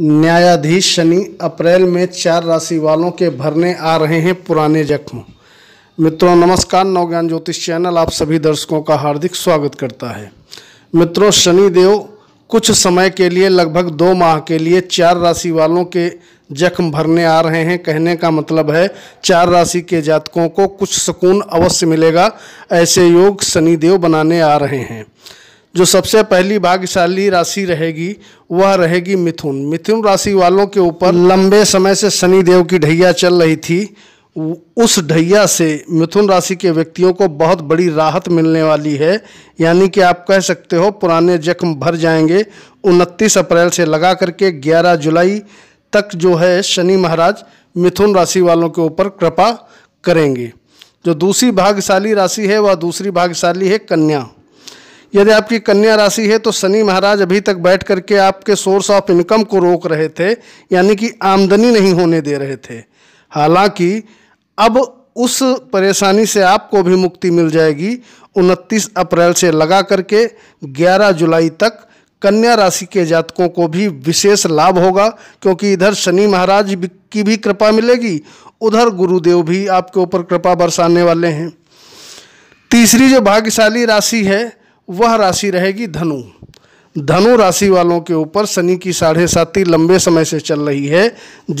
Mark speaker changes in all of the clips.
Speaker 1: न्यायाधीश शनि अप्रैल में चार राशि वालों के भरने आ रहे हैं पुराने जख्म मित्रों नमस्कार नवज्ञान ज्योतिष चैनल आप सभी दर्शकों का हार्दिक स्वागत करता है मित्रों शनि देव कुछ समय के लिए लगभग दो माह के लिए चार राशि वालों के जख्म भरने आ रहे हैं कहने का मतलब है चार राशि के जातकों को कुछ सुकून अवश्य मिलेगा ऐसे योग शनिदेव बनाने आ रहे हैं जो सबसे पहली भाग्यशाली राशि रहेगी वह रहेगी मिथुन मिथुन राशि वालों के ऊपर लंबे समय से शनि देव की ढैया चल रही थी उस ढैया से मिथुन राशि के व्यक्तियों को बहुत बड़ी राहत मिलने वाली है यानी कि आप कह सकते हो पुराने जख्म भर जाएंगे 29 अप्रैल से लगा करके 11 जुलाई तक जो है शनि महाराज मिथुन राशि वालों के ऊपर कृपा करेंगे जो दूसरी भाग्यशाली राशि है वह दूसरी भाग्यशाली है कन्या यदि आपकी कन्या राशि है तो शनि महाराज अभी तक बैठ करके आपके सोर्स ऑफ इनकम को रोक रहे थे यानी कि आमदनी नहीं होने दे रहे थे हालांकि अब उस परेशानी से आपको भी मुक्ति मिल जाएगी 29 अप्रैल से लगा करके 11 जुलाई तक कन्या राशि के जातकों को भी विशेष लाभ होगा क्योंकि इधर शनि महाराज की भी कृपा मिलेगी उधर गुरुदेव भी आपके ऊपर कृपा बरसाने वाले हैं तीसरी जो भाग्यशाली राशि है वह राशि रहेगी धनु धनु राशि वालों के ऊपर शनि की साढ़े साती लंबे समय से चल रही है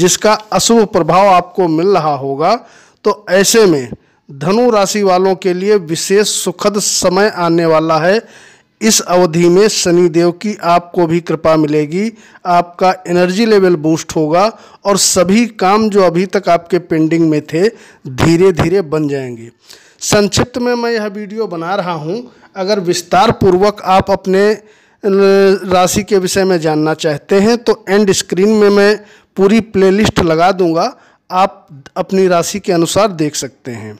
Speaker 1: जिसका अशुभ प्रभाव आपको मिल रहा होगा तो ऐसे में धनु राशि वालों के लिए विशेष सुखद समय आने वाला है इस अवधि में शनि देव की आपको भी कृपा मिलेगी आपका एनर्जी लेवल बूस्ट होगा और सभी काम जो अभी तक आपके पेंडिंग में थे धीरे धीरे बन जाएंगे संक्षिप्त में मैं यह वीडियो बना रहा हूँ अगर विस्तार पूर्वक आप अपने राशि के विषय में जानना चाहते हैं तो एंड स्क्रीन में मैं पूरी प्लेलिस्ट लगा दूंगा आप अपनी राशि के अनुसार देख सकते हैं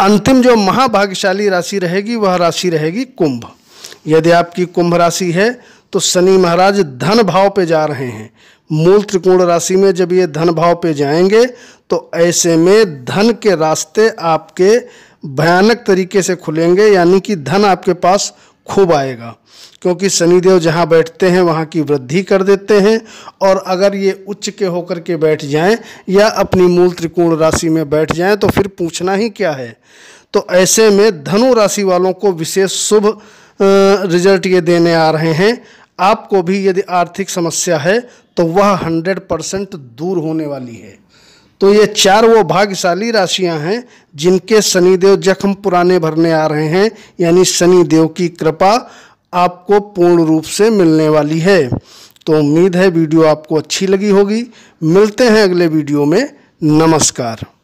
Speaker 1: अंतिम जो महाभाग्यशाली राशि रहेगी वह राशि रहेगी कुंभ यदि आपकी कुंभ राशि है तो शनि महाराज धन भाव पे जा रहे हैं मूल त्रिकोण राशि में जब ये धन भाव पे जाएंगे तो ऐसे में धन के रास्ते आपके भयानक तरीके से खुलेंगे यानी कि धन आपके पास खूब आएगा क्योंकि शनिदेव जहाँ बैठते हैं वहाँ की वृद्धि कर देते हैं और अगर ये उच्च के होकर के बैठ जाएं या अपनी मूल त्रिकोण राशि में बैठ जाएं तो फिर पूछना ही क्या है तो ऐसे में धनु राशि वालों को विशेष शुभ रिजल्ट ये देने आ रहे हैं आपको भी यदि आर्थिक समस्या है तो वह हंड्रेड परसेंट दूर होने वाली है तो ये चार वो भाग्यशाली राशियां हैं जिनके शनिदेव जख्म पुराने भरने आ रहे हैं यानी शनिदेव की कृपा आपको पूर्ण रूप से मिलने वाली है तो उम्मीद है वीडियो आपको अच्छी लगी होगी मिलते हैं अगले वीडियो में नमस्कार